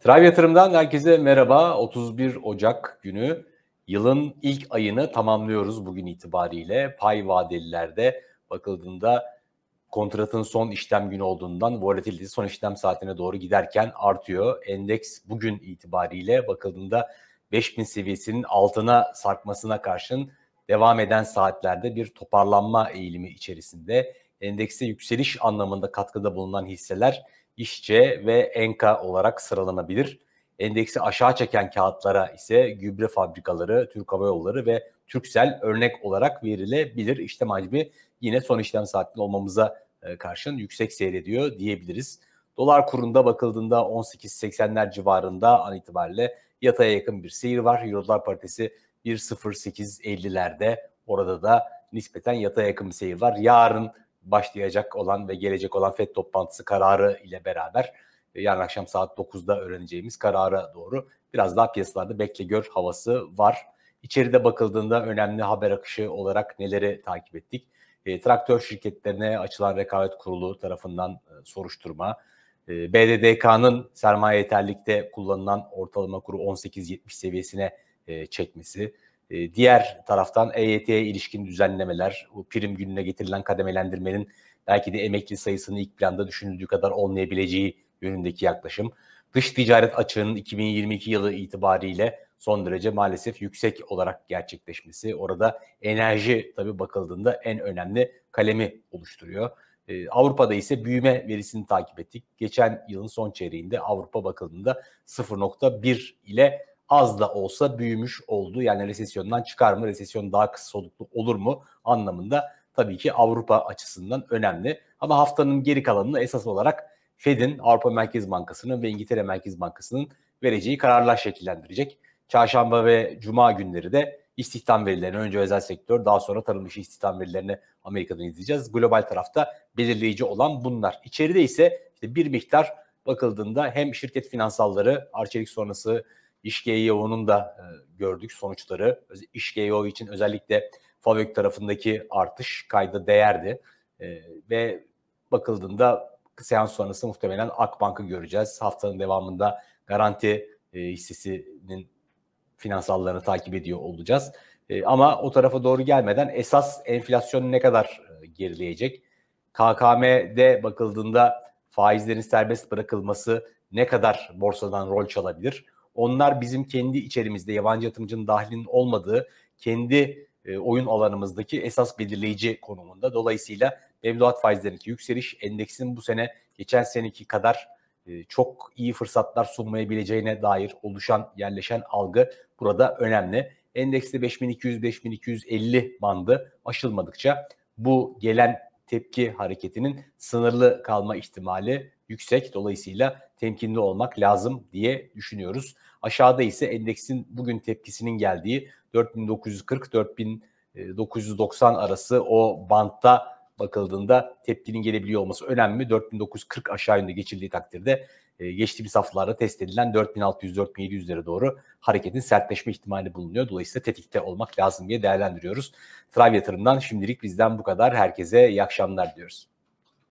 Tribe Yatırım'dan herkese merhaba. 31 Ocak günü yılın ilk ayını tamamlıyoruz bugün itibariyle. Pay vadelilerde bakıldığında kontratın son işlem günü olduğundan volatility son işlem saatine doğru giderken artıyor. Endeks bugün itibariyle bakıldığında 5000 seviyesinin altına sarkmasına karşın devam eden saatlerde bir toparlanma eğilimi içerisinde endekste yükseliş anlamında katkıda bulunan hisseler İşçe ve Enka olarak sıralanabilir. Endeksi aşağı çeken kağıtlara ise gübre fabrikaları, Türk Hava Yolları ve Türksel örnek olarak verilebilir. İşte hacmi yine son işlem saatinde olmamıza e, karşın yüksek seyrediyor diyebiliriz. Dolar kurunda bakıldığında 18.80'ler civarında an itibariyle yataya yakın bir seyir var. Euro dolar paritesi 1.08.50'lerde orada da nispeten yataya yakın bir seyir var. Yarın başlayacak olan ve gelecek olan FED toplantısı kararı ile beraber e, yarın akşam saat 9'da öğreneceğimiz karara doğru biraz daha piyasalarda bekle gör havası var. İçeride bakıldığında önemli haber akışı olarak neleri takip ettik? E, traktör şirketlerine açılan rekabet kurulu tarafından e, soruşturma, e, BDDK'nın sermaye yeterlikte kullanılan ortalama kuru 18.70 seviyesine e, çekmesi, ee, diğer taraftan EYT'ye ilişkin düzenlemeler, o prim gününe getirilen kademelendirmenin belki de emekli sayısını ilk planda düşünüldüğü kadar olmayabileceği yönündeki yaklaşım. Dış ticaret açığının 2022 yılı itibariyle son derece maalesef yüksek olarak gerçekleşmesi. Orada enerji tabii bakıldığında en önemli kalemi oluşturuyor. Ee, Avrupa'da ise büyüme verisini takip ettik. Geçen yılın son çeyreğinde Avrupa bakıldığında 0.1 ile az da olsa büyümüş oldu. Yani resesyondan çıkar mı, resesyon daha kısa soluklu olur mu anlamında tabii ki Avrupa açısından önemli. Ama haftanın geri kalanını esas olarak Fed'in, Avrupa Merkez Bankası'nın ve İngiltere Merkez Bankası'nın vereceği kararlar şekillendirecek. Çarşamba ve Cuma günleri de istihdam verilerini önce özel sektör daha sonra tarım işi istihdam verilerini Amerika'dan izleyeceğiz. Global tarafta belirleyici olan bunlar. İçeride ise işte bir miktar bakıldığında hem şirket finansalları, arçelik sonrası İşgeio'nun da e, gördük sonuçları. İşgeio için özellikle Favök tarafındaki artış kayda değerdi. E, ve bakıldığında seans sonrası muhtemelen Akbank'ı göreceğiz. Haftanın devamında garanti e, hissesinin finansallarını takip ediyor olacağız. ama o tarafa doğru gelmeden esas enflasyon ne kadar gerileyecek? KKM'de bakıldığında faizlerin serbest bırakılması ne kadar borsadan rol çalabilir? Onlar bizim kendi içerimizde yabancı yatırımcının dahilinin olmadığı kendi e, oyun alanımızdaki esas belirleyici konumunda. Dolayısıyla mevduat faizlerindeki yükseliş endeksin bu sene geçen seneki kadar e, çok iyi fırsatlar sunmayabileceğine dair oluşan yerleşen algı burada önemli. Endekste 5200-5250 bandı aşılmadıkça bu gelen tepki hareketinin sınırlı kalma ihtimali yüksek. Dolayısıyla temkinli olmak lazım diye düşünüyoruz. Aşağıda ise endeksin bugün tepkisinin geldiği 4940-4990 e, arası o bantta bakıldığında tepkinin gelebiliyor olması önemli. 4940 aşağı yönde geçildiği takdirde e, geçtiğimiz haftalarda test edilen 4600-4700'lere doğru hareketin sertleşme ihtimali bulunuyor. Dolayısıyla tetikte olmak lazım diye değerlendiriyoruz. Trav yatırımdan şimdilik bizden bu kadar. Herkese iyi akşamlar diliyoruz.